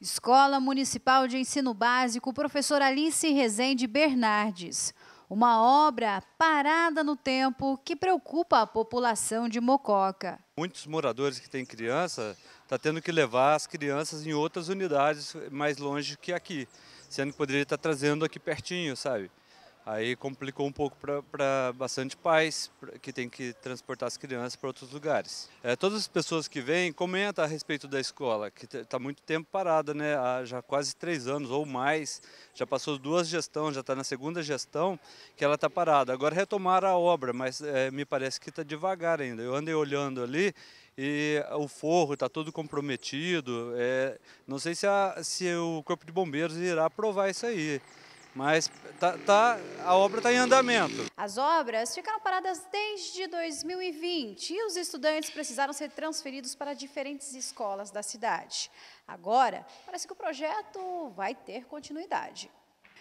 Escola Municipal de Ensino Básico, professor Alice Rezende Bernardes. Uma obra parada no tempo que preocupa a população de Mococa. Muitos moradores que têm criança estão tá tendo que levar as crianças em outras unidades mais longe que aqui, sendo que poderia estar tá trazendo aqui pertinho, sabe? Aí complicou um pouco para bastante pais que tem que transportar as crianças para outros lugares. É, todas as pessoas que vêm comentam a respeito da escola, que está muito tempo parada, né? Há já quase três anos ou mais, já passou duas gestões, já está na segunda gestão, que ela está parada. Agora retomaram a obra, mas é, me parece que está devagar ainda. Eu andei olhando ali e o forro está todo comprometido. É, não sei se, a, se o Corpo de Bombeiros irá aprovar isso aí. Mas tá, tá, a obra está em andamento. As obras ficaram paradas desde 2020 e os estudantes precisaram ser transferidos para diferentes escolas da cidade. Agora, parece que o projeto vai ter continuidade.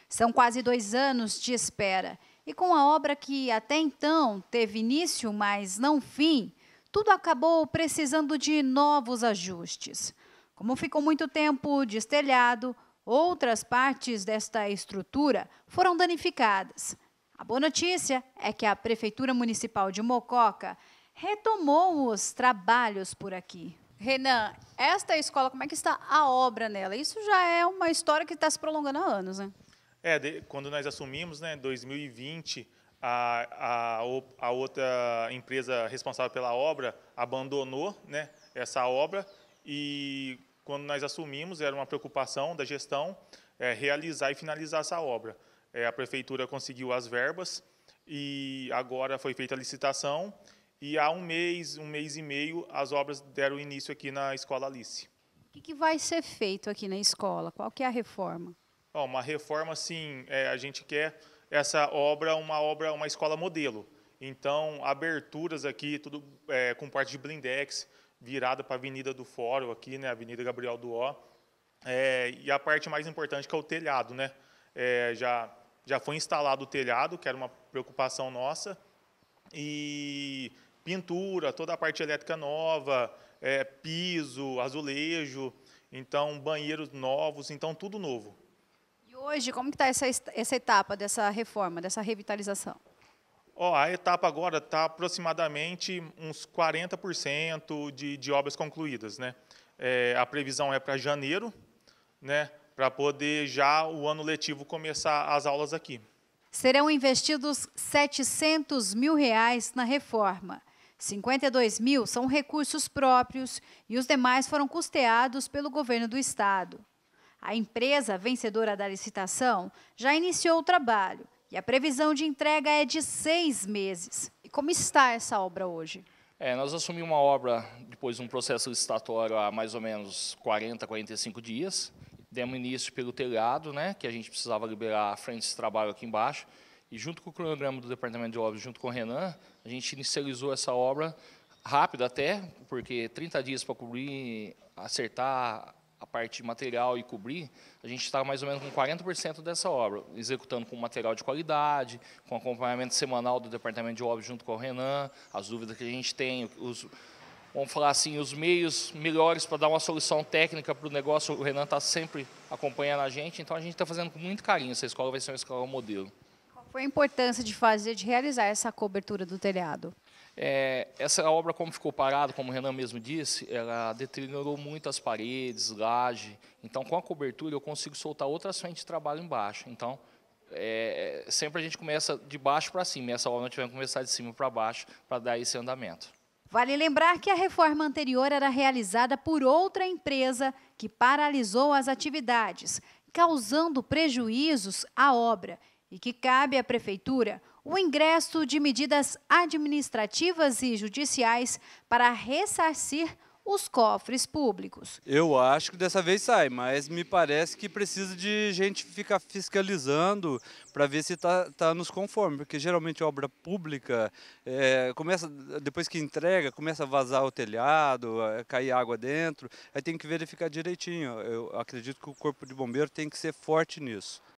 São quase dois anos de espera. E com a obra que até então teve início, mas não fim, tudo acabou precisando de novos ajustes. Como ficou muito tempo destelhado, Outras partes desta estrutura foram danificadas. A boa notícia é que a Prefeitura Municipal de Mococa retomou os trabalhos por aqui. Renan, esta escola, como é que está a obra nela? Isso já é uma história que está se prolongando há anos, né? É, de, quando nós assumimos, né, 2020, a, a, a, outra empresa responsável pela obra abandonou né, essa obra e quando nós assumimos, era uma preocupação da gestão é, realizar e finalizar essa obra. É, a prefeitura conseguiu as verbas e agora foi feita a licitação e há um mês, um mês e meio, as obras deram início aqui na Escola Alice. O que, que vai ser feito aqui na escola? Qual que é a reforma? uma reforma, sim, é, a gente quer essa obra, uma obra, uma escola modelo. Então, aberturas aqui, tudo é, com parte de blindex, virada para a Avenida do Fórum aqui, né, Avenida Gabriel Duó, é, e a parte mais importante que é o telhado, né, é, já já foi instalado o telhado, que era uma preocupação nossa, e pintura, toda a parte elétrica nova, é, piso, azulejo, então banheiros novos, então tudo novo. E hoje, como que está essa, essa etapa dessa reforma, dessa revitalização? Ó, a etapa agora está aproximadamente uns 40% de, de obras concluídas, né? É, a previsão é para janeiro, né? Para poder já o ano letivo começar as aulas aqui. Serão investidos 700 mil reais na reforma. 52 mil são recursos próprios e os demais foram custeados pelo governo do estado. A empresa vencedora da licitação já iniciou o trabalho e a previsão de entrega é de seis meses. E como está essa obra hoje? É, nós assumimos uma obra depois de um processo licitatório há mais ou menos 40, 45 dias. Demos início pelo telhado, né, que a gente precisava liberar a frente de trabalho aqui embaixo. E junto com o cronograma do Departamento de Obras, junto com o Renan, a gente inicializou essa obra rápido até, porque 30 dias para cobrir, acertar parte material e cobrir, a gente está mais ou menos com 40% dessa obra, executando com material de qualidade, com acompanhamento semanal do Departamento de Obras junto com o Renan, as dúvidas que a gente tem, os, vamos falar assim, os meios melhores para dar uma solução técnica para o negócio, o Renan está sempre acompanhando a gente, então a gente está fazendo com muito carinho, essa escola vai ser uma escola modelo. Qual foi a importância de fazer, de realizar essa cobertura do telhado? É, essa obra, como ficou parada, como o Renan mesmo disse, ela deteriorou muito as paredes, laje. Então, com a cobertura, eu consigo soltar outras frentes de trabalho embaixo. Então, é, sempre a gente começa de baixo para cima. E essa obra nós tivemos começar de cima para baixo para dar esse andamento. Vale lembrar que a reforma anterior era realizada por outra empresa que paralisou as atividades, causando prejuízos à obra, e que cabe à Prefeitura o ingresso de medidas administrativas e judiciais para ressarcir os cofres públicos. Eu acho que dessa vez sai, mas me parece que precisa de gente ficar fiscalizando para ver se está tá nos conforme, porque geralmente obra pública é, começa depois que entrega começa a vazar o telhado, é, cair água dentro, aí tem que verificar direitinho. Eu acredito que o corpo de bombeiro tem que ser forte nisso.